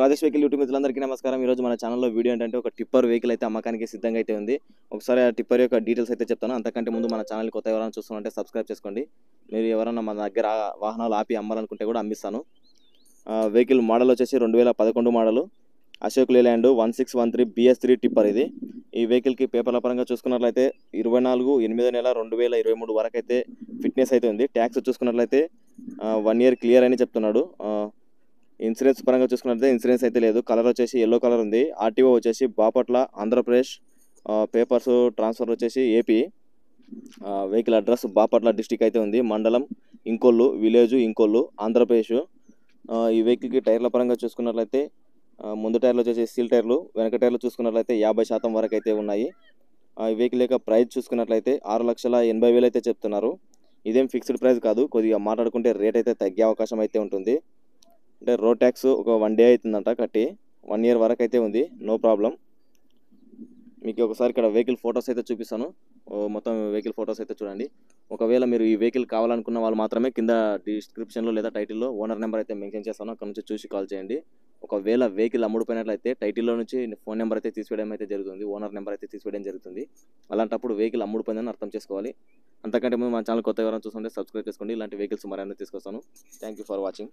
Rajesh vehicle YouTube మిత్రులందరికీ నమస్కారం ఈరోజు మన ఛానల్లో వీడియో ఏంటంటే ఒక టిప్పర్ వెహికల్ అయితే అమ్మకానికి సిద్ధంగా అయితే ఉంది ఒకసారి ఆ టిప్పర్ యొక్క డీటెయిల్స్ అయితే చెప్తాను అంతకంటే ముందు మన ఛానల్ కొత్త ఎవరైనా చూస్తున్నారంటే సబ్స్క్రైబ్ చేసుకోండి మీరు ఎవరైనా మన దగ్గర వాహనాలు ఆపి అమ్మాలనుకుంటే కూడా అమ్మిస్తాను వెహికల్ మోడల్ వచ్చేసి రెండు వేల పదకొండు model Ashok Leyland one six one three BS three tipper ఇది ఈ వెహికల్కి పేపర్ల పరంగా చూసుకున్నట్లయితే ఇరవై నాలుగు ఎనిమిదో నెల రెండు వేల ఇరవై మూడు వరకు అయితే ఫిట్నెస్ అయితే ఉంది ట్యాక్స్ చూసుకున్నట్లయితే వన్ ఇయర్ క్లియర్ అని చెప్తున్నాడు ఇన్సూరెన్స్ పరంగా చూసుకున్నట్లయితే ఇన్సూరెన్స్ అయితే లేదు కలర్ వచ్చేసి ఎల్లో కలర్ ఉంది ఆర్టీఓ వచ్చేసి బాపట్ల ఆంధ్రప్రదేశ్ పేపర్స్ ట్రాన్స్ఫర్ వచ్చేసి AP vehicle address Bapatla district అయితే ఉంది మండలం ఇంకొల్లు విలేజ్ ఇంకొల్లు ఆంధ్రప్రదేశ్ ఈ వెహికల్కి టైర్ల పరంగా చూసుకున్నట్లయితే ముందు టైర్లు వచ్చేసి సీల్ టైర్లు వెనక టైర్లు చూసుకున్నట్లయితే యాభై శాతం వరకు అయితే ఉన్నాయి ఈ వెహికల్ యొక్క ప్రైస్ చూసుకున్నట్లయితే ఆరు లక్షల ఎనభై వేలు అయితే చెప్తున్నారు ఇదేం ఫిక్స్డ్ ప్రైస్ కాదు కొద్దిగా మాట్లాడుకుంటే రేట్ అయితే తగ్గే అవకాశం అయితే ఉంటుంది అంటే రోడ్ ట్యాక్స్ ఒక వన్ డే అవుతుందంట కట్టి వన్ ఇయర్ వరకు అయితే ఉంది నో ప్రాబ్లం మీకు ఒకసారి ఇక్కడ వెహికల్ ఫొటోస్ అయితే చూపిస్తాను మొత్తం వెహికల్ ఫొటోస్ అయితే చూడండి ఒకవేళ మీరు ఈ వెహికల్ కావాలనుకున్న వాళ్ళు మాత్రమే కింద డిస్క్రిప్షన్లో లేదా టైటిల్లో ఓనర్ నెంబర్ అయితే మెన్షన్ చేస్తాను అక్కడ నుంచి చూసి కాల్ చేయండి ఒకవేళ వెహికల్ అమ్ముడుపోయినట్లయితే టైటిల్లో నుంచి ఫోన్ నెంబర్ అయితే తీసుకోవడం అయితే జరుగుతుంది ఓనర్ నెంబర్ అయితే తీసుకోవడం జరుగుతుంది అలాంటప్పుడు వెహికల్ అమ్ముడుపోయిందని అర్థం చేసుకోవాలి అంతకంటే ముందు మా ఛానల్ కొత్త ఎవరైనా చూస్తుంటే సబ్స్క్రైబ్ చేసుకోండి ఇలాంటి వెహికల్స్ మరైనా తీసుకొస్తాను థ్యాంక్ ఫర్ వాచింగ్